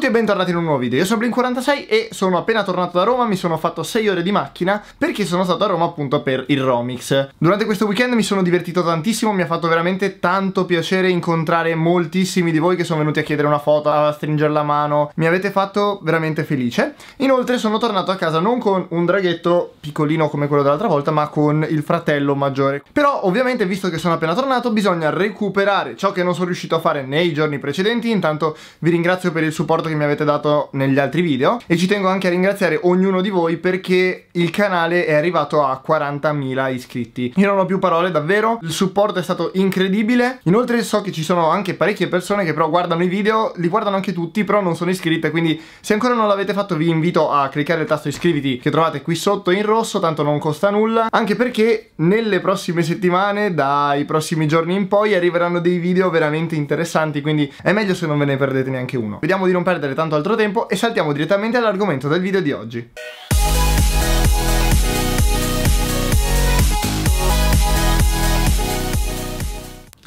tutti e bentornati in un nuovo video, io sono Blink46 e sono appena tornato da Roma, mi sono fatto 6 ore di macchina perché sono stato a Roma appunto per il Romix. Durante questo weekend mi sono divertito tantissimo, mi ha fatto veramente tanto piacere incontrare moltissimi di voi che sono venuti a chiedere una foto, a stringere la mano, mi avete fatto veramente felice. Inoltre sono tornato a casa non con un draghetto piccolino come quello dell'altra volta ma con il fratello maggiore. Però ovviamente visto che sono appena tornato bisogna recuperare ciò che non sono riuscito a fare nei giorni precedenti, intanto vi ringrazio per il supporto che mi avete dato negli altri video e ci tengo anche a ringraziare ognuno di voi perché il canale è arrivato a 40.000 iscritti. Io non ho più parole davvero, il supporto è stato incredibile, inoltre so che ci sono anche parecchie persone che però guardano i video, li guardano anche tutti però non sono iscritte quindi se ancora non l'avete fatto vi invito a cliccare il tasto iscriviti che trovate qui sotto in rosso, tanto non costa nulla, anche perché nelle prossime settimane, dai prossimi giorni in poi arriveranno dei video veramente interessanti quindi è meglio se non ve ne perdete neanche uno. Vediamo di non perdere perdere tanto altro tempo e saltiamo direttamente all'argomento del video di oggi.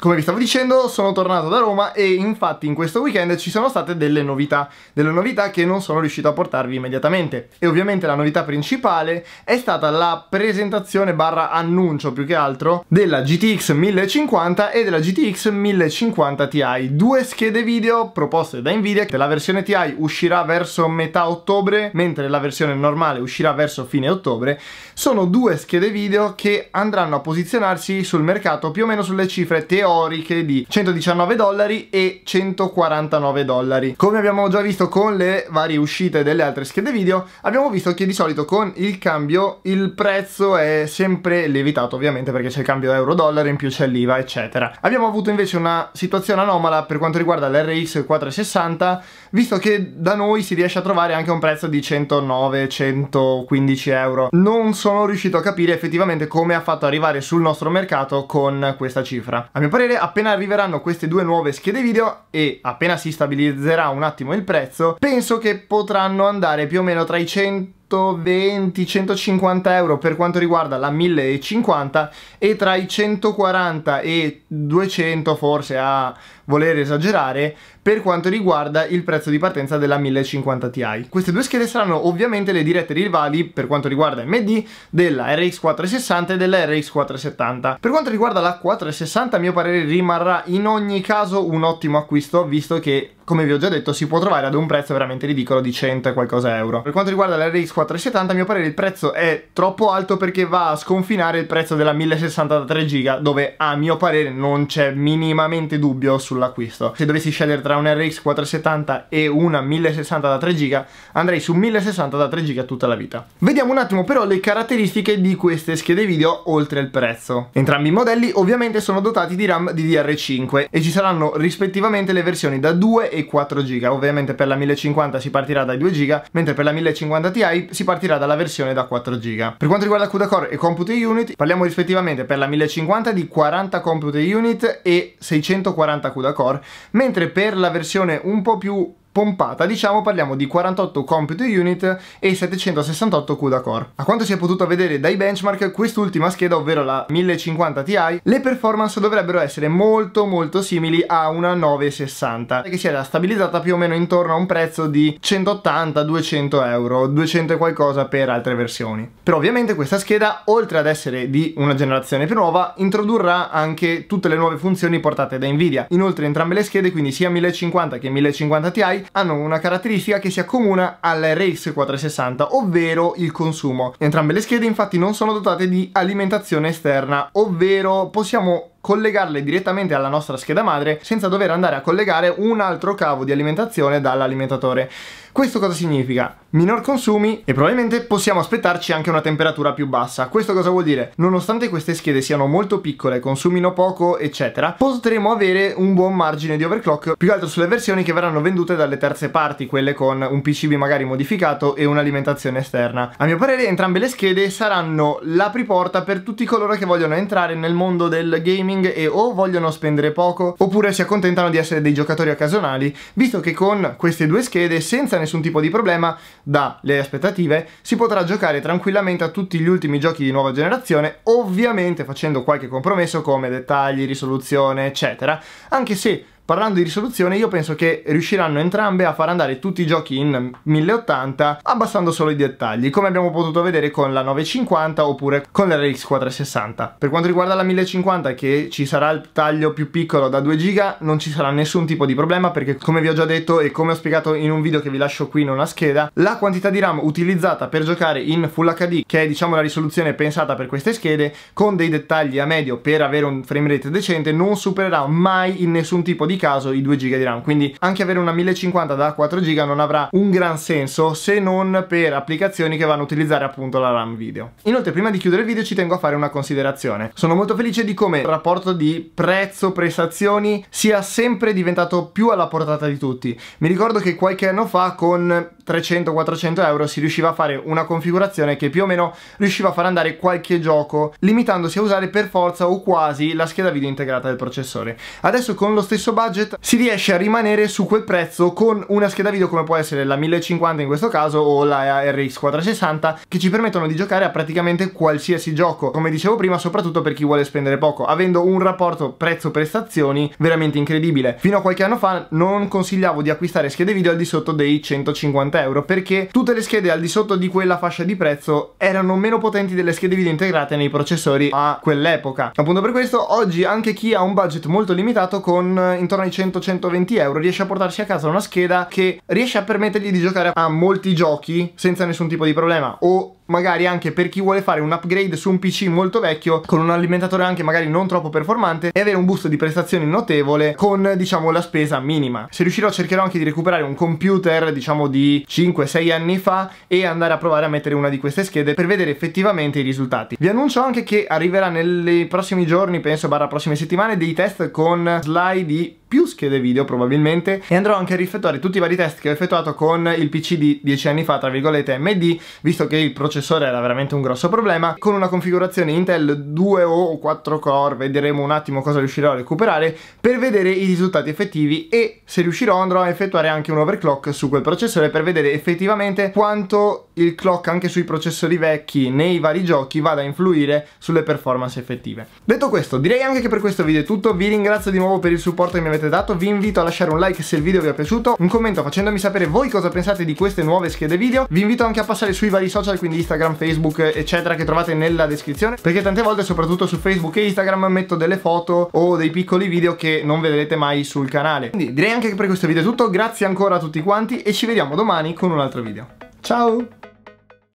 Come vi stavo dicendo sono tornato da Roma e infatti in questo weekend ci sono state delle novità, delle novità che non sono riuscito a portarvi immediatamente e ovviamente la novità principale è stata la presentazione barra annuncio più che altro della GTX 1050 e della GTX 1050 Ti, due schede video proposte da Nvidia, che la versione Ti uscirà verso metà ottobre mentre la versione normale uscirà verso fine ottobre, sono due schede video che andranno a posizionarsi sul mercato più o meno sulle cifre teoriche teoriche di 119 dollari e 149 dollari. Come abbiamo già visto con le varie uscite delle altre schede video, abbiamo visto che di solito con il cambio il prezzo è sempre lievitato ovviamente perché c'è il cambio euro-dollaro, in più c'è l'IVA eccetera. Abbiamo avuto invece una situazione anomala per quanto riguarda l'RX 460 visto che da noi si riesce a trovare anche un prezzo di 109-115 euro. Non sono riuscito a capire effettivamente come ha fatto arrivare sul nostro mercato con questa cifra. A mio parere breve appena arriveranno queste due nuove schede video e appena si stabilizzerà un attimo il prezzo penso che potranno andare più o meno tra i 100 120 150 euro per quanto riguarda la 1050 e tra i 140 e 200 forse a voler esagerare per quanto riguarda il prezzo di partenza della 1050 Ti queste due schede saranno ovviamente le dirette rivali per quanto riguarda MD della RX 460 e della RX 470 per quanto riguarda la 460 a mio parere rimarrà in ogni caso un ottimo acquisto visto che come vi ho già detto si può trovare ad un prezzo veramente ridicolo di 100 e qualcosa euro. Per quanto riguarda la RX 470 a mio parere il prezzo è troppo alto perché va a sconfinare il prezzo della 1060 da 3 giga dove a mio parere non c'è minimamente dubbio sull'acquisto. Se dovessi scegliere tra un RX 470 e una 1060 da 3 giga andrei su 1060 da 3 giga tutta la vita. Vediamo un attimo però le caratteristiche di queste schede video oltre il prezzo. Entrambi i modelli ovviamente sono dotati di RAM DDR5 e ci saranno rispettivamente le versioni da 2 e e 4 GB. Ovviamente per la 1050 si partirà dai 2 GB, mentre per la 1050 Ti si partirà dalla versione da 4 GB. Per quanto riguarda CUDA Core e Compute Unit, parliamo rispettivamente per la 1050 di 40 Compute Unit e 640 CUDA Core, mentre per la versione un po' più pompata, diciamo parliamo di 48 computer unit e 768 CUDA core. A quanto si è potuto vedere dai benchmark, quest'ultima scheda, ovvero la 1050 Ti, le performance dovrebbero essere molto molto simili a una 960, che si era stabilizzata più o meno intorno a un prezzo di 180-200 euro, 200 e qualcosa per altre versioni. Però ovviamente questa scheda, oltre ad essere di una generazione più nuova, introdurrà anche tutte le nuove funzioni portate da Nvidia. Inoltre entrambe le schede, quindi sia 1050 che 1050 Ti, hanno una caratteristica che si accomuna alle RX 460, ovvero il consumo. Entrambe le schede infatti non sono dotate di alimentazione esterna, ovvero possiamo collegarle direttamente alla nostra scheda madre senza dover andare a collegare un altro cavo di alimentazione dall'alimentatore. Questo cosa significa? Minor consumi e probabilmente possiamo aspettarci anche una temperatura più bassa. Questo cosa vuol dire? Nonostante queste schede siano molto piccole, consumino poco, eccetera, potremo avere un buon margine di overclock, più che altro sulle versioni che verranno vendute dalle terze parti, quelle con un PCB magari modificato e un'alimentazione esterna. A mio parere entrambe le schede saranno l'apriporta per tutti coloro che vogliono entrare nel mondo del gaming gaming e o vogliono spendere poco oppure si accontentano di essere dei giocatori occasionali, visto che con queste due schede senza nessun tipo di problema dalle aspettative si potrà giocare tranquillamente a tutti gli ultimi giochi di nuova generazione, ovviamente facendo qualche compromesso come dettagli, risoluzione, eccetera, anche se Parlando di risoluzione io penso che riusciranno entrambe a far andare tutti i giochi in 1080 abbassando solo i dettagli come abbiamo potuto vedere con la 950 oppure con la l'RX 460. Per quanto riguarda la 1050 che ci sarà il taglio più piccolo da 2 giga non ci sarà nessun tipo di problema perché come vi ho già detto e come ho spiegato in un video che vi lascio qui in una scheda la quantità di RAM utilizzata per giocare in Full HD che è diciamo la risoluzione pensata per queste schede con dei dettagli a medio per avere un frame rate decente non supererà mai in nessun tipo di di caso i 2 giga di RAM. Quindi anche avere una 1050 da 4 giga non avrà un gran senso se non per applicazioni che vanno a utilizzare appunto la RAM video. Inoltre prima di chiudere il video ci tengo a fare una considerazione. Sono molto felice di come il rapporto di prezzo-prestazioni sia sempre diventato più alla portata di tutti. Mi ricordo che qualche anno fa con 300-400 euro si riusciva a fare una configurazione che più o meno riusciva a far andare qualche gioco limitandosi a usare per forza o quasi la scheda video integrata del processore. Adesso con lo stesso budget si riesce a rimanere su quel prezzo con una scheda video come può essere la 1050 in questo caso o la RX 460 che ci permettono di giocare a praticamente qualsiasi gioco come dicevo prima soprattutto per chi vuole spendere poco avendo un rapporto prezzo-prestazioni veramente incredibile. Fino a qualche anno fa non consigliavo di acquistare schede video al di sotto dei 150 150 euro perché tutte le schede al di sotto di quella fascia di prezzo erano meno potenti delle schede video integrate nei processori a quell'epoca. Appunto per questo oggi anche chi ha un budget molto limitato con eh, intorno ai 100-120 euro riesce a portarsi a casa una scheda che riesce a permettergli di giocare a molti giochi senza nessun tipo di problema o magari anche per chi vuole fare un upgrade su un PC molto vecchio con un alimentatore anche magari non troppo performante e avere un boost di prestazioni notevole con diciamo la spesa minima. Se riuscirò cercherò anche di recuperare un computer diciamo di 5-6 anni fa e andare a provare a mettere una di queste schede per vedere effettivamente i risultati. Vi annuncio anche che arriverà nei prossimi giorni penso barra prossime settimane dei test con slide di più schede video probabilmente e andrò anche a riflettere tutti i vari test che ho effettuato con il PC di 10 anni fa tra virgolette MD visto che il processore era veramente un grosso problema con una configurazione Intel 2 o 4 core vedremo un attimo cosa riuscirò a recuperare per vedere i risultati effettivi e se riuscirò andrò a effettuare anche un overclock su quel processore per vedere effettivamente quanto il clock anche sui processori vecchi nei vari giochi vada a influire sulle performance effettive detto questo direi anche che per questo video è tutto vi ringrazio di nuovo per il supporto che mi avete avete dato, vi invito a lasciare un like se il video vi è piaciuto, un commento facendomi sapere voi cosa pensate di queste nuove schede video, vi invito anche a passare sui vari social, quindi Instagram, Facebook, eccetera, che trovate nella descrizione, perché tante volte, soprattutto su Facebook e Instagram, metto delle foto o dei piccoli video che non vedrete mai sul canale. Quindi direi anche che per questo video è tutto, grazie ancora a tutti quanti e ci vediamo domani con un altro video. Ciao!